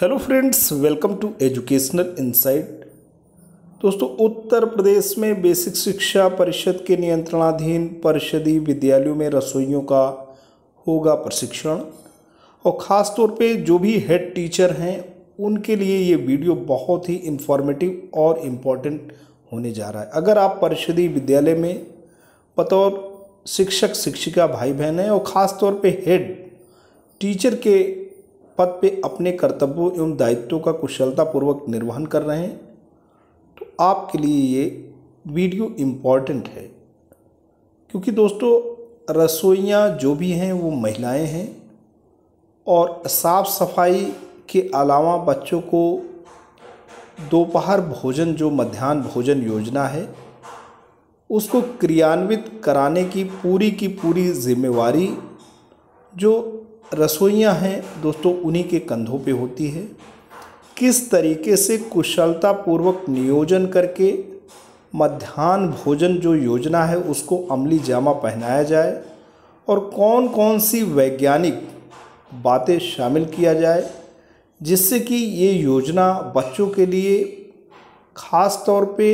hello friends welcome to educational insight दोस्तों उत्तर प्रदेश में basic शिक्षा परिषद के नियंत्रणाधीन परिषदी विद्यालयों में रसोइयों का होगा प्रशिक्षण और ख़ास तौर पे जो भी हेड टीचर हैं उनके लिए ये वीडियो बहुत ही इन्फॉर्मेटिव और इम्पॉर्टेंट होने जा रहा है अगर आप परिषदी विद्यालय में बतौर शिक्षक शिक्षिका भाई बहन हैं और ख़ास तौर पर हेड टीचर के पद पे अपने कर्तव्यों एवं दायित्वों का कुशलतापूर्वक निर्वहन कर रहे हैं तो आपके लिए ये वीडियो इम्पॉर्टेंट है क्योंकि दोस्तों रसोइयाँ जो भी हैं वो महिलाएं हैं और साफ़ सफाई के अलावा बच्चों को दोपहर भोजन जो मध्यान्ह भोजन योजना है उसको क्रियान्वित कराने की पूरी की पूरी जिम्मेवारी जो रसोइयाँ हैं दोस्तों उन्हीं के कंधों पे होती है किस तरीके से कुशलतापूर्वक नियोजन करके मध्यान्ह भोजन जो योजना है उसको अमली जामा पहनाया जाए और कौन कौन सी वैज्ञानिक बातें शामिल किया जाए जिससे कि ये योजना बच्चों के लिए ख़ास तौर पे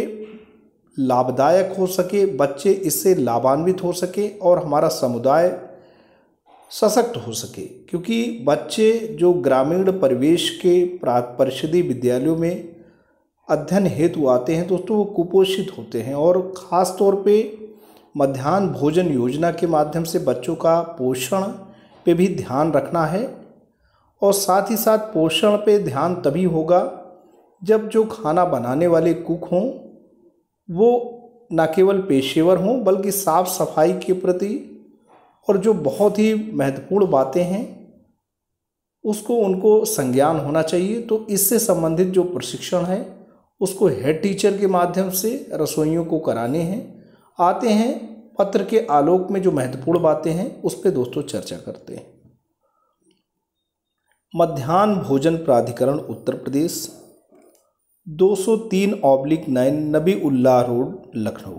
लाभदायक हो सके बच्चे इससे लाभान्वित हो सके और हमारा समुदाय सशक्त हो सके क्योंकि बच्चे जो ग्रामीण परिवेश के प्राक परिषदी विद्यालयों में अध्ययन हेतु आते हैं दोस्तों वो कुपोषित होते हैं और ख़ास तौर पे मध्यान्ह भोजन योजना के माध्यम से बच्चों का पोषण पे भी ध्यान रखना है और साथ ही साथ पोषण पे ध्यान तभी होगा जब जो खाना बनाने वाले कुक हों वो न केवल पेशेवर हों बल्कि साफ़ सफाई के प्रति और जो बहुत ही महत्वपूर्ण बातें हैं उसको उनको संज्ञान होना चाहिए तो इससे संबंधित जो प्रशिक्षण है उसको हेड टीचर के माध्यम से रसोइयों को कराने हैं आते हैं पत्र के आलोक में जो महत्वपूर्ण बातें हैं उस पर दोस्तों चर्चा करते हैं मध्यान्ह भोजन प्राधिकरण उत्तर प्रदेश 203 ऑब्लिक नाइन नबी उल्लाह रोड लखनऊ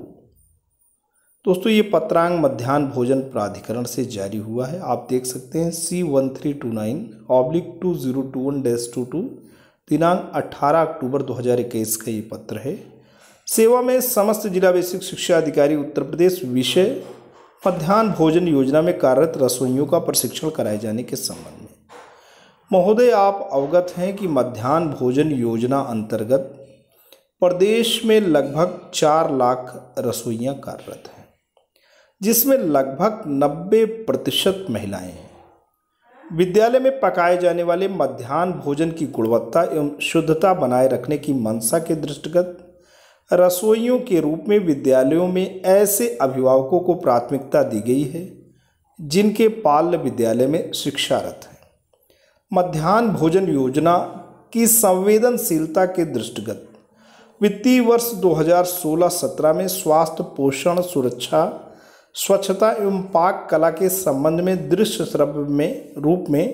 दोस्तों ये पत्रांग मध्यान्ह भोजन प्राधिकरण से जारी हुआ है आप देख सकते हैं C one three two nine oblique two zero two one dash two two दिनांक अट्ठारह अक्टूबर दो हज़ार इक्कीस का ये पत्र है सेवा में समस्त जिला बेसिक शिक्षा अधिकारी उत्तर प्रदेश विषय मध्यान्ह भोजन योजना में कार्यरत रसोइयों का प्रशिक्षण कराए जाने के संबंध में महोदय आप अवगत हैं कि मध्यान्ह भोजन योजना अंतर्गत प्रदेश में लगभग चार लाख रसोइयाँ कार्यरत हैं जिसमें लगभग 90 प्रतिशत महिलाएँ हैं विद्यालय में पकाए जाने वाले मध्यान्ह भोजन की गुणवत्ता एवं शुद्धता बनाए रखने की मंशा के दृष्टिगत रसोइयों के रूप में विद्यालयों में ऐसे अभिभावकों को प्राथमिकता दी गई है जिनके पाल्य विद्यालय में शिक्षारत हैं मध्यान्ह भोजन योजना की संवेदनशीलता के दृष्टिगत वित्तीय वर्ष 2016-17 में स्वास्थ्य पोषण सुरक्षा स्वच्छता एवं पाक कला के संबंध में दृश्य श्रव्य में रूप में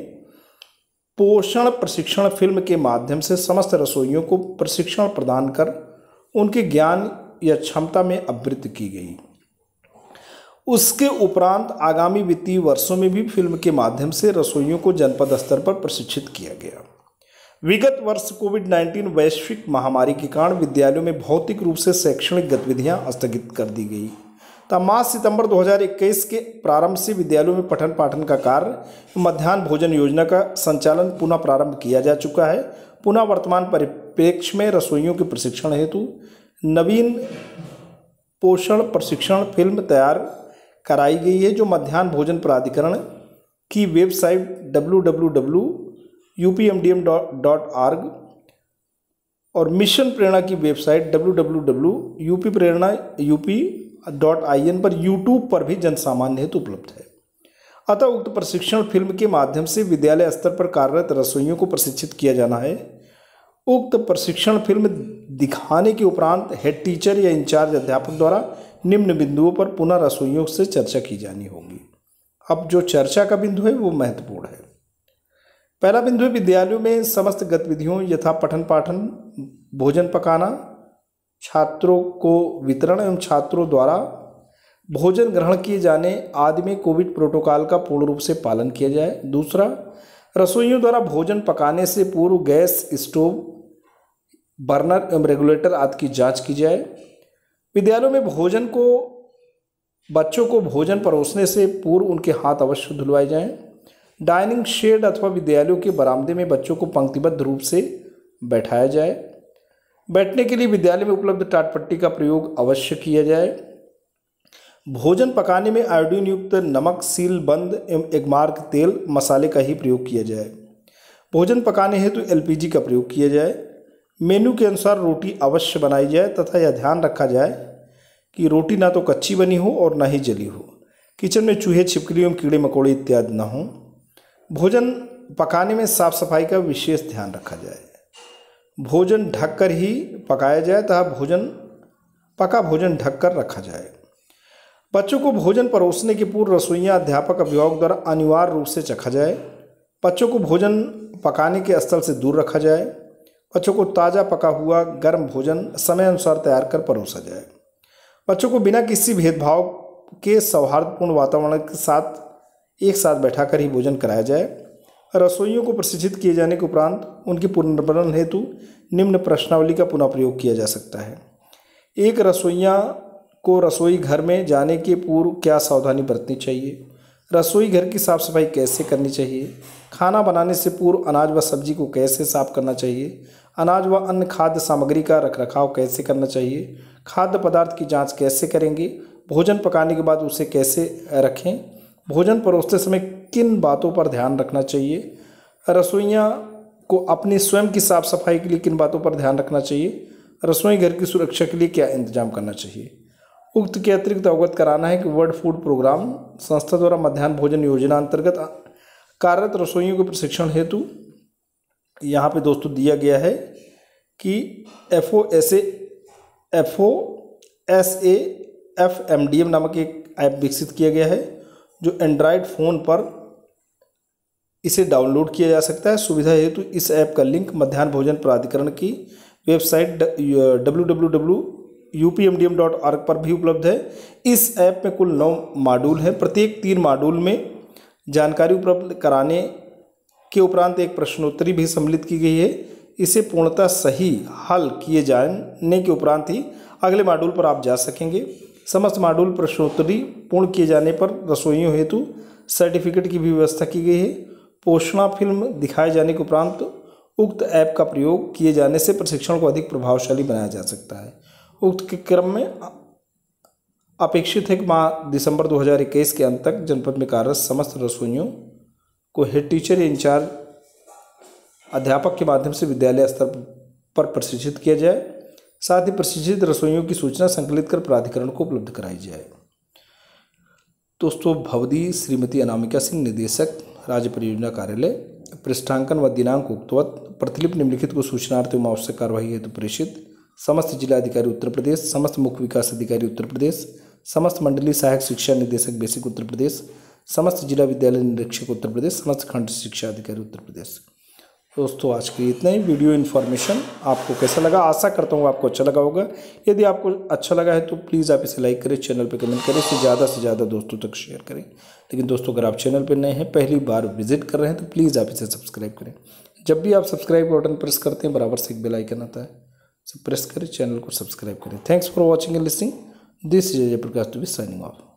पोषण प्रशिक्षण फिल्म के माध्यम से समस्त रसोइयों को प्रशिक्षण प्रदान कर उनके ज्ञान या क्षमता में अवृत्त की गई उसके उपरांत आगामी वित्तीय वर्षों में भी फिल्म के माध्यम से रसोइयों को जनपद स्तर पर प्रशिक्षित किया गया विगत वर्ष कोविड 19 वैश्विक महामारी के कारण विद्यालयों में भौतिक रूप से शैक्षणिक गतिविधियां स्थगित कर दी गई मार्च सितंबर 2021 के प्रारंभ से विद्यालयों में पठन पाठन का कार्य मध्यान्ह भोजन योजना का संचालन पुनः प्रारंभ किया जा चुका है पुनः वर्तमान परिप्रेक्ष्य में रसोइयों के प्रशिक्षण हेतु नवीन पोषण प्रशिक्षण फिल्म तैयार कराई गई है जो मध्यान्ह भोजन प्राधिकरण की website W W W U P M D M dot dot org और मिशन प्रेरणा की website W W W UP Prerna UP dot I N पर यूट्यूब पर भी जनसामान्य हेतु उपलब्ध है अतः उक्त प्रशिक्षण फिल्म के माध्यम से विद्यालय स्तर पर कार्यरत रसोइयों को प्रशिक्षित किया जाना है उक्त प्रशिक्षण फिल्म दिखाने के उपरांत हेड टीचर या इंचार्ज अध्यापक द्वारा निम्न बिंदुओं पर पुनः रसोइयों से चर्चा की जानी होगी अब जो चर्चा का बिंदु है वो महत्वपूर्ण है पहला बिंदु है विद्यालयों में समस्त गतिविधियों यथा पठन पाठन भोजन पकाना छात्रों को वितरण एवं छात्रों द्वारा भोजन ग्रहण किए जाने आदि में कोविड प्रोटोकॉल का पूर्ण रूप से पालन किया जाए दूसरा रसोइयों द्वारा भोजन पकाने से पूर्व गैस स्टोव बर्नर एवं रेगुलेटर आदि की जांच की जाए विद्यालयों में भोजन को बच्चों को भोजन परोसने से पूर्व उनके हाथ अवश्य धुलवाए जाएं डाइनिंग शेड अथवा विद्यालयों के बरामदे में बच्चों को पंक्तिबद्ध रूप से बैठाया जाए बैठने के लिए विद्यालय में उपलब्ध टाटपट्टी का प्रयोग अवश्य किया जाए भोजन पकाने में आयोडीन युक्त नमक सील बंद एवं एगमार्क तेल मसाले का ही प्रयोग किया जाए भोजन पकाने हेतु तो एलपीजी का प्रयोग किया जाए मेन्यू के अनुसार रोटी अवश्य बनाई जाए तथा यह ध्यान रखा जाए कि रोटी ना तो कच्ची बनी हो और ना ही जली हो किचन में चूहे छिपकली एवं कीड़े मकोड़े इत्यादि न हों भोजन पकाने में साफ सफाई का विशेष ध्यान रखा जाए भोजन ढककर ही पकाया जाए तथा भोजन पका भोजन ढककर रखा जाए बच्चों को भोजन परोसने के पूर्व रसोइयाँ अध्यापक अभिभावक द्वारा अनिवार्य रूप से चखा जाए बच्चों को भोजन पकाने के स्थल से दूर रखा जाए बच्चों को ताज़ा पका हुआ गर्म भोजन समय अनुसार तैयार कर परोसा जाए बच्चों को बिना किसी भेदभाव के सौहार्दपूर्ण वातावरण के साथ एक साथ बैठा ही भोजन कराया जाए रसोइयों को प्रशिक्षित किए जाने के उपरांत उनके पुनर्भरण हेतु निम्न प्रश्नावली का पुनः प्रयोग किया जा सकता है एक रसोइया को रसोई घर में जाने के पूर्व क्या सावधानी बरतनी चाहिए रसोई घर की साफ़ सफाई कैसे करनी चाहिए खाना बनाने से पूर्व अनाज व सब्जी को कैसे साफ करना चाहिए अनाज व अन्य खाद्य सामग्री का रखरखाव कैसे करना चाहिए खाद्य पदार्थ की जांच कैसे करेंगे भोजन पकाने के बाद उसे कैसे रखें भोजन परोसते समय किन बातों पर ध्यान रखना चाहिए रसोइयाँ को अपने स्वयं की साफ सफाई के लिए किन बातों पर ध्यान रखना चाहिए रसोई घर की सुरक्षा के लिए क्या इंतजाम करना चाहिए उक्त के अतिरिक्त अवगत कराना है कि वर्ल्ड फूड प्रोग्राम संस्था द्वारा मध्यान्ह भोजन योजना अंतर्गत कार्यरत रसोइयों के प्रशिक्षण हेतु यहाँ पे दोस्तों दिया गया है कि F O S F O S A F M D M नामक एक ऐप विकसित किया गया है जो एंड्रॉयड फ़ोन पर इसे डाउनलोड किया जा सकता है सुविधा हेतु इस ऐप का लिंक मध्यान्ह भोजन प्राधिकरण की website W U P M D M dot पर भी उपलब्ध है इस ऐप में कुल नौ मॉड्यूल हैं प्रत्येक तीन मॉड्यूल में जानकारी उपलब्ध कराने के उपरांत एक प्रश्नोत्तरी भी सम्मिलित की गई है इसे पूर्णतः सही हल किए जाने के उपरांत ही अगले मॉड्यूल पर आप जा सकेंगे समस्त मॉड्यूल प्रश्नोत्तरी पूर्ण किए जाने पर रसोइयों हेतु सर्टिफिकेट की भी व्यवस्था की गई है पोषणा फिल्म दिखाए जाने के उपरांत उक्त ऐप का प्रयोग किए जाने से प्रशिक्षण को अधिक प्रभावशाली बनाया जा सकता है उक्त के क्रम में अपेक्षित है कि माह दिसंबर 2021 के अंत तक जनपद में कार्यरत समस्त रसोइयों को हेड टीचर या इंचार्ज अध्यापक के माध्यम से विद्यालय स्तर पर प्रशिक्षित किया जाए साथ ही प्रशिक्षित रसोइयों की सूचना संकलित कर प्राधिकरण को उपलब्ध कराई जाए दोस्तों भवदी श्रीमती अनामिका सिंह निदेशक राज्य परियोजना कार्यालय पृष्ठांकन व दिनांक उक्तवत प्रतिलिप निम्नलिखित को सूचनार्थ एवं आवश्यक कार्यवाही हेतु प्रेषित समस्त जिलाधिकारी उत्तर प्रदेश समस्त मुख्य विकास अधिकारी उत्तर प्रदेश समस्त मंडलीय सहायक शिक्षा निदेशक बेसिक उत्तर प्रदेश समस्त जिला विद्यालय निरीक्षक उत्तर प्रदेश समस्त खंड शिक्षा अधिकारी उत्तर प्रदेश दोस्तों आज के इतना ही वीडियो इन्फॉर्मेशन आपको कैसा लगा आशा करता हूँ आपको अच्छा लगा होगा यदि आपको अच्छा लगा है तो प्लीज़ आप इसे लाइक करें चैनल पर कमेंट करें इसे ज़्यादा से ज़्यादा दोस्तों तक शेयर करें लेकिन दोस्तों अगर आप चैनल पर नए हैं पहली बार विजिट कर रहे हैं तो प्लीज़ आप इसे सब्सक्राइब करें जब भी आप सब्सक्राइब बटन प्रेस करते हैं बराबर से एक बेल आइकन आता है सब तो प्रेस करें चैनल को सब्सक्राइब करें thanks for watching and listening this is Jayprakash to be signing of